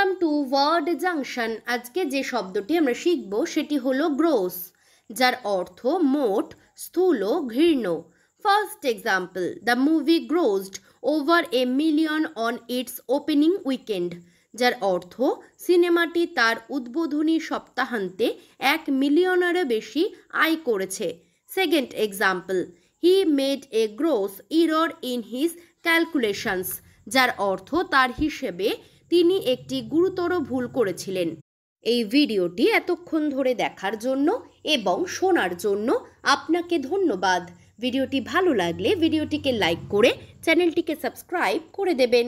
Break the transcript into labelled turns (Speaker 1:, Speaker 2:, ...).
Speaker 1: welcome to word junction আজকে যে শব্দটি আমরা শিখব সেটি হলো গ্রোস যার অর্থ মোট স্থূল ঘৃণ্য first example the movie grossed over a million on its opening weekend যার অর্থ সিনেমাটি তার উদ্বোধনী সপ্তাহান্তে এক মিলিয়নেরও বেশি আয় করেছে second example he made a gross error in his calculations যার অর্থ তার হিসেবে তিনি একটি গুরুতর ভুল করেছিলেন এই ভিডিওটি এতক্ষণ ধরে দেখার জন্য এবং শোনার জন্য আপনাকে ধন্যবাদ ভিডিওটি ভালো লাগলে ভিডিওটিকে লাইক করে চ্যানেলটিকে সাবস্ক্রাইব করে দেবেন